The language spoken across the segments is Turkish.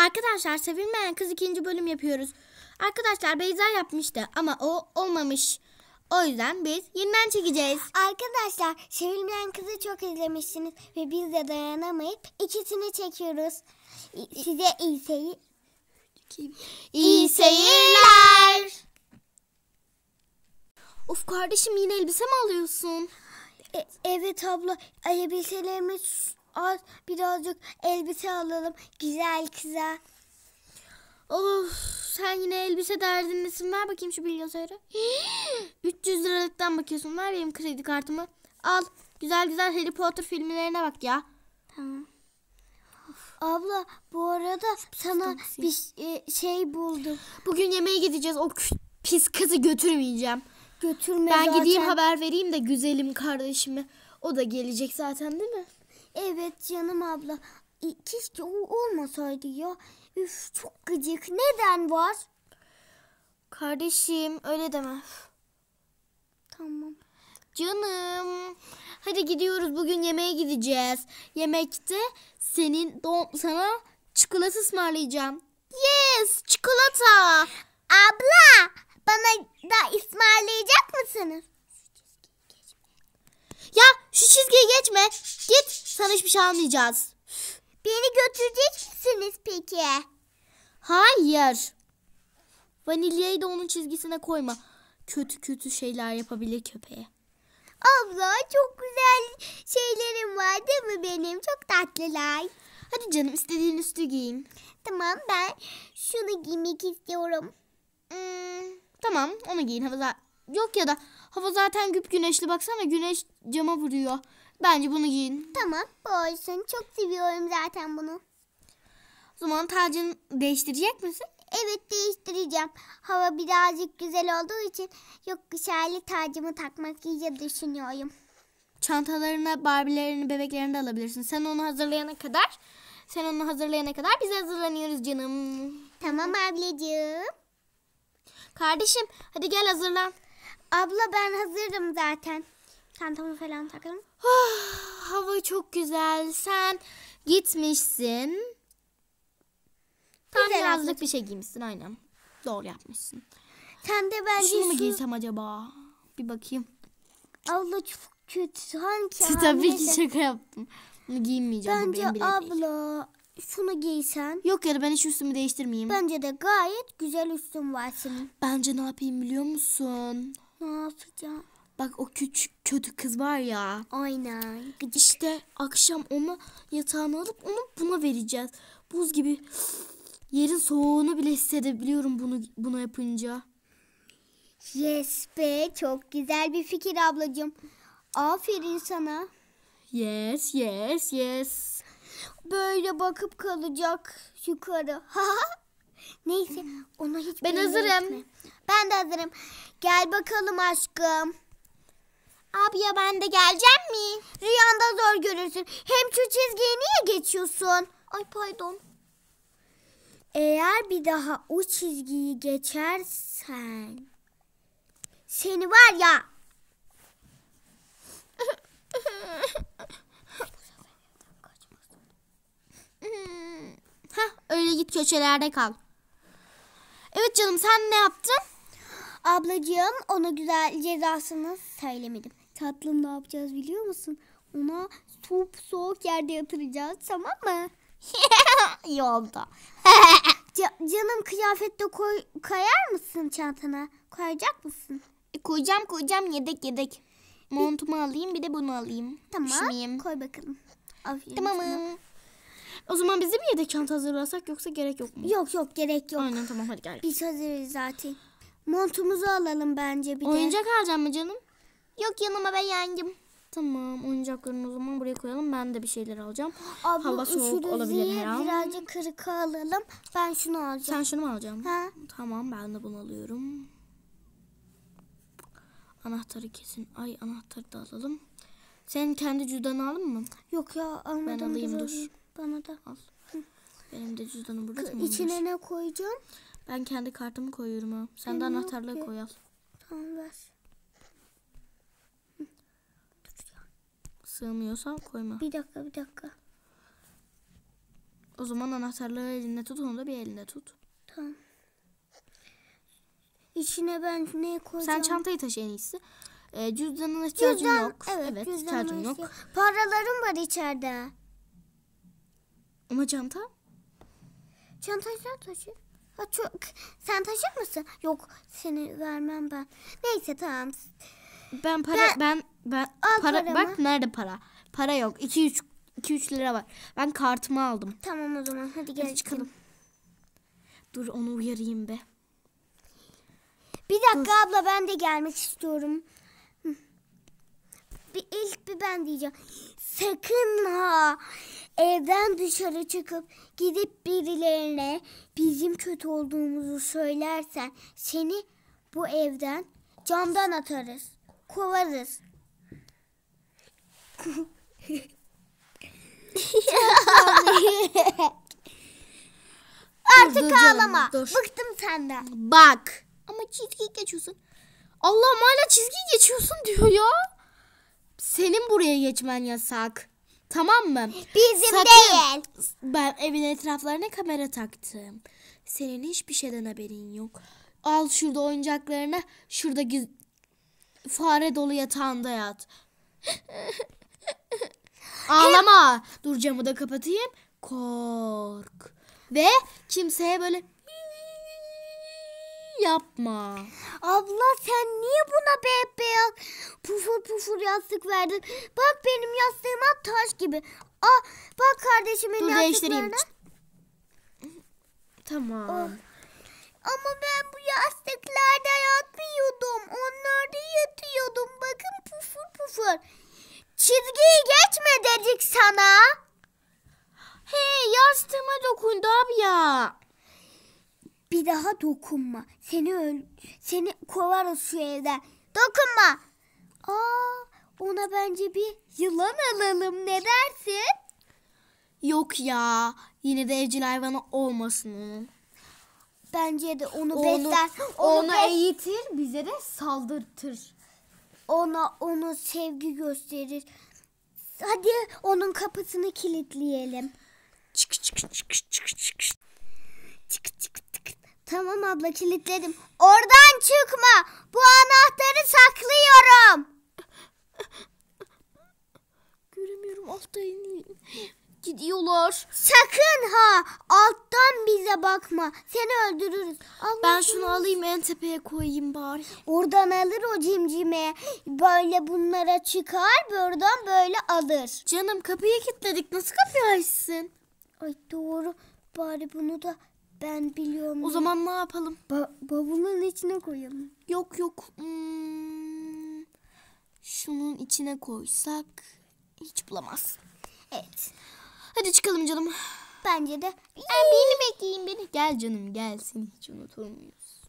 Arkadaşlar sevilmeyen kız ikinci bölüm yapıyoruz. Arkadaşlar Beyza yapmıştı ama o olmamış. O yüzden biz yeniden çekeceğiz. Arkadaşlar sevilmeyen kızı çok izlemişsiniz ve biz de dayanamayıp ikisini çekiyoruz. Size iyi seyir. İyi seyirler. Of kardeşim yine elbise mi alıyorsun? E, evet abla elbiselerimi az birazcık elbise alalım güzel kıza. Of sen yine elbise derdindesin. Ver bakayım şu bilgisayarı. 300 liralıktan bakıyorsun. Ver benim kredi kartımı. Al. Güzel güzel Harry Potter filmlerine bak ya. Tamam. Abla bu arada sana bir e, şey buldum. Bugün yemeğe gideceğiz. O pis kızı götürmeyeceğim. Götürme Ben zaten. gideyim haber vereyim de güzelim kardeşimi. O da gelecek zaten değil mi? Evet canım abla. E, keşke o olmasaydı ya. Üf çok gıcık. Neden var? Kardeşim öyle deme. Tamam. Canım. Hadi gidiyoruz bugün yemeğe gideceğiz. Yemekte senin doğum sana çikolata ısmarlayacağım. Yes çikolata. Abla bana da ısmarlayacak mısınız? Ya şu çizgiyi geçme. Git. Bundan hiçbir şey almayacağız. Beni götürecek misiniz peki? Hayır. Vanilyayı da onun çizgisine koyma. Kötü kötü şeyler yapabilir köpeğe. Abla çok güzel şeylerim var değil mi benim? Çok tatlılar. Hadi canım istediğin üstü giyin. Tamam ben şunu giymek istiyorum. Hmm, tamam onu giyin. Hava Yok ya da hava zaten güp güneşli baksana güneş cama vuruyor. Bence bunu giyin. Tamam bu olsun. Çok seviyorum zaten bunu. O zaman tacını değiştirecek misin? Evet değiştireceğim. Hava birazcık güzel olduğu için yokuşarlı tacımı takmak iyice düşünüyorum. Çantalarına, barbilerini, bebeklerini de alabilirsin. Sen onu hazırlayana kadar, sen onu hazırlayana kadar biz hazırlanıyoruz canım. Tamam ablacığım. Kardeşim hadi gel hazırlan. Abla ben hazırım zaten. Çantamı falan takalım. Oh, hava çok güzel. Sen gitmişsin. Tam güzel yazlık bir şey giymişsin aynen. Doğru yapmışsın. Sen de bence Şunu mu giysem acaba? Bir bakayım. Allah çok kötü. Hangi? Tabii ki şaka yaptım. Bunu giymeyeceğim. Bence abla değil şunu giysen. Yok ya ben hiç üstümü değiştirmeyeyim. Bence de gayet güzel üstüm var senin. Bence ne yapayım biliyor musun? Ne yapacağım? Bak o küçük kötü kız var ya. Aynen. Gıcık. İşte akşam onu yatağına alıp onu buna vereceğiz. Buz gibi yerin soğuğunu bile hissedebiliyorum bunu buna yapınca. Yes be çok güzel bir fikir ablacığım. Aferin sana. Yes yes yes. Böyle bakıp kalacak yukarı. Neyse ona hiç Ben hazırım. Etme. Ben de hazırım. Gel bakalım aşkım. Abi ya ben de geleceğim mi? Rüyanda zor görürsün. Hem şu çizgiyi niye geçiyorsun? Ay pardon. Eğer bir daha o çizgiyi geçersen seni var ya. Heh, öyle git köşelerde kal. Evet canım sen ne yaptın? Ablacığım ona güzel cezasını söylemedim. Tatlım ne yapacağız biliyor musun? Ona soğuk soğuk yerde yatıracağız tamam mı? Yolda. Ca- canım kıyafette koy kayar mısın çantana? Koyacak mısın? E, koyacağım koyacağım yedek yedek. Montumu alayım bir de bunu alayım. Tamam Düşüneyim. koy bakalım. Aferin sana. O zaman bizim yedek çanta hazırlasak yoksa gerek yok mu? Yok yok gerek yok. Aynen tamam hadi gel. Biz hazırız zaten. Montumuzu alalım bence bir de. Oyuncak alacağım mı canım? Yok yanıma ben yengim. Tamam oyuncaklarını o zaman buraya koyalım. Ben de bir şeyler alacağım. Abla, Hava soğuk olabilir her an. Birazcık kırık alalım. Ben şunu alacağım. Sen şunu mu alacaksın? Ha? Tamam ben de bunu alıyorum. Anahtarı kesin. Ay anahtarı da alalım. Sen kendi cüzdanı aldın mı? Yok ya almadım. Ben alayım dur. Alayım. Bana da. Al. Benim de cüzdanım burada. K- içine ne koyacağım? Ben kendi kartımı koyuyorum ha. Sen Benim de anahtarla koy al. Tamam ver. Sığmıyorsam koyma. Bir dakika bir dakika. O zaman anahtarları elinde tut onu da bir elinde tut. Tamam. İçine ben ne koyacağım? Sen çantayı taşı en iyisi. E, cüzdanın ihtiyacın Cüzdan, yok. Evet, evet ihtiyacım yok. yok. Paralarım var içeride. Ama çanta? Çantayı sen taşı. Ha, çok. Sen taşır mısın? Yok seni vermem ben. Neyse tamam. Ben para ben, ben ben Al para bak nerede para? Para yok. 2 3 2 3 lira var. Ben kartımı aldım. Tamam o zaman hadi gel hadi çıkalım. Dur onu uyarayım be. Bir dakika Dur. abla ben de gelmek istiyorum. Bir ilk bir ben diyeceğim. Sakın ha evden dışarı çıkıp gidip birilerine bizim kötü olduğumuzu söylersen seni bu evden camdan atarız, kovarız. Artık ağlama. Bıktım senden. Bak. Ama çizgi geçiyorsun. Allah hala çizgi geçiyorsun diyor ya. Senin buraya geçmen yasak. Tamam mı? Bizim Sakın. değil. Ben evin etraflarına kamera taktım. Senin hiçbir şeyden haberin yok. Al şurada oyuncaklarını. Şurada fare dolu yatağında yat. Ağlama. Dur camı da kapatayım. Kork. Ve kimseye böyle yapma. Abla sen niye buna beyaz pufur pufur yastık verdin? Bak benim yastığıma taş gibi. Ah bak kardeşimin Dur, yastıklarına. Tamam. Oh. Ama ben bu yastıklarda yatmıyordum. Onlarda yatıyordum. Bakın pufur pufur. Çizgiyi geçme dedik sana. He yastığıma dokundu abi ya. Bir daha dokunma. Seni öl seni kovarız şu evden. Dokunma. Aa, ona bence bir yılan alalım ne dersin? Yok ya. Yine de evcil hayvanı olmasın onun. Bence de onu, onu besler. Onu, onu eğitir bize de saldırtır ona onu sevgi gösterir. Hadi onun kapısını kilitleyelim. Çık çık çık çık çık. Çık çık çık. Tamam abla kilitledim. Oradan çıkma. Bu anahtarı saklıyorum. Göremiyorum altta ineyim. Gidiyorlar. Sakın ha alttan bize bakma. Seni öldürürüz. Allah ben şunu alayım en tepeye koyayım bari. Oradan alır o cimcime. Böyle bunlara çıkar buradan böyle alır. Canım kapıyı kilitledik nasıl kapıyı açsın? Ay doğru bari bunu da ben biliyorum. O zaman ne yapalım? Ba bavulun içine koyalım. Yok yok. Hmm, şunun içine koysak hiç bulamaz. Evet. Hadi çıkalım canım. Bence de. Ee, beni bekleyin beni. Gel canım gel seni hiç unutur muyuz?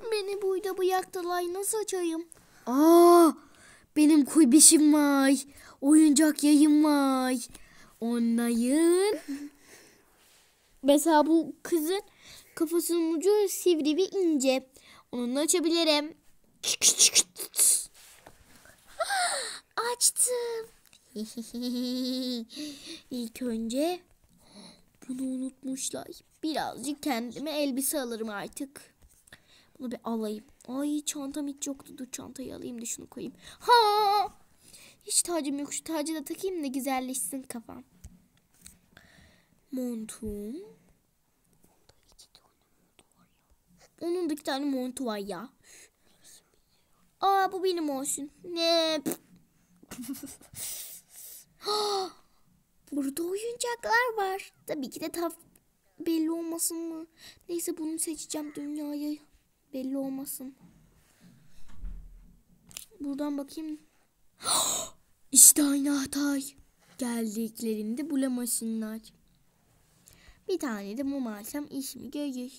beni buyda bıyaktılar nasıl açayım? Aa, benim kuybişim var. Oyuncak yayım var. Onların... Mesela bu kızın kafasının ucu sivri ve ince. Onunla açabilirim. Açtım. İlk önce bunu unutmuşlar. Birazcık kendime elbise alırım artık. Bunu bir alayım. Ay çantam hiç yoktu. Dur çantayı alayım da şunu koyayım. Ha! Hiç tacım yok. Şu tacı da takayım da güzelleşsin kafam. Montum. Onun da iki tane montu var ya. Aa bu benim olsun. Ne? Burada oyuncaklar var. Tabii ki de taf belli olmasın mı? Neyse bunu seçeceğim dünyayı. Belli olmasın. Buradan bakayım. İşte aynı Hatay. Geldiklerinde bulamasınlar. Bir tane de mum alsam işimi görür.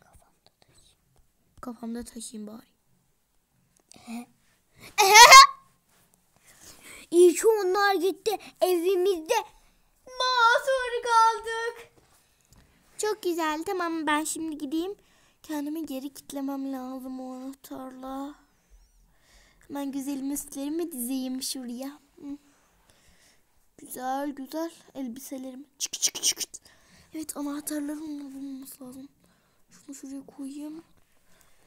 Kafamda taşıyayım. Kafamda taşıyayım bari. İyi ki onlar gitti. Evimizde mahsur kaldık. Çok güzel. Tamam ben şimdi gideyim. Kendimi geri kitlemem lazım o anahtarla. Hemen güzel üstlerimi dizeyim şuraya. Güzel güzel elbiselerimi. Çık çık çık. Evet anahtarlarımla bulmamız lazım. Şunu şuraya koyayım.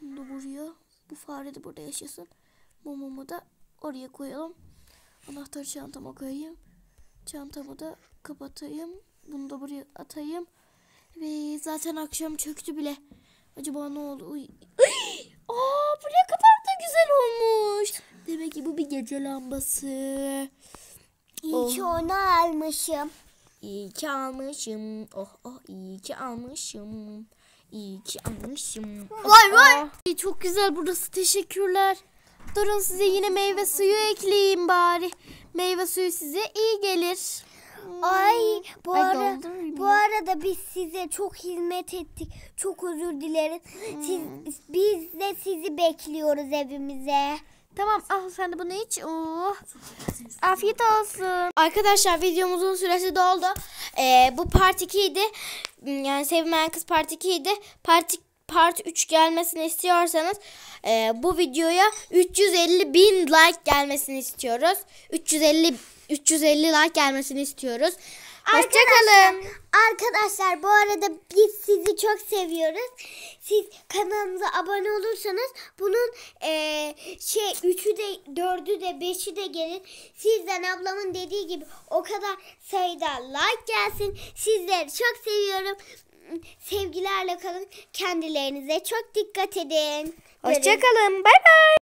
Bunu da buraya. Bu fare de burada yaşasın. Mumumu da oraya koyalım. Anahtarı çantama koyayım. Çantamı da kapatayım. Bunu da buraya atayım. Ve zaten akşam çöktü bile. Acaba ne oldu? Uy. Aa, buraya kadar da güzel olmuş. Demek ki bu bir gece lambası. İyi oh. ki onu almışım. İyi ki almışım. Oh oh iyi ki almışım. İyi ki almışım. Vay vay. Oh, oh. Çok güzel burası. Teşekkürler. Durun size yine meyve suyu ekleyeyim bari. Meyve suyu size iyi gelir. Ay hmm. bu, Ay, ara, bu arada biz size çok hizmet ettik. Çok özür dileriz. Siz, hmm. biz de sizi bekliyoruz evimize. Tamam al sen de bunu iç. Oh. Afiyet olsun. Arkadaşlar videomuzun süresi doldu. Ee, bu part 2 idi. Hmm, yani Sevmeyen Kız part 2 idi. Part part 3 gelmesini istiyorsanız e, bu videoya 350 bin like gelmesini istiyoruz. 350 350 like gelmesini istiyoruz. Hoşçakalın. Arkadaşlar bu arada biz sizi çok seviyoruz. Siz kanalımıza abone olursanız bunun e, şey üçü de dördü de beşi de gelir. Sizden ablamın dediği gibi o kadar sayıda like gelsin. Sizleri çok seviyorum sevgilerle kalın. Kendilerinize çok dikkat edin. Hoşçakalın. Bay bay.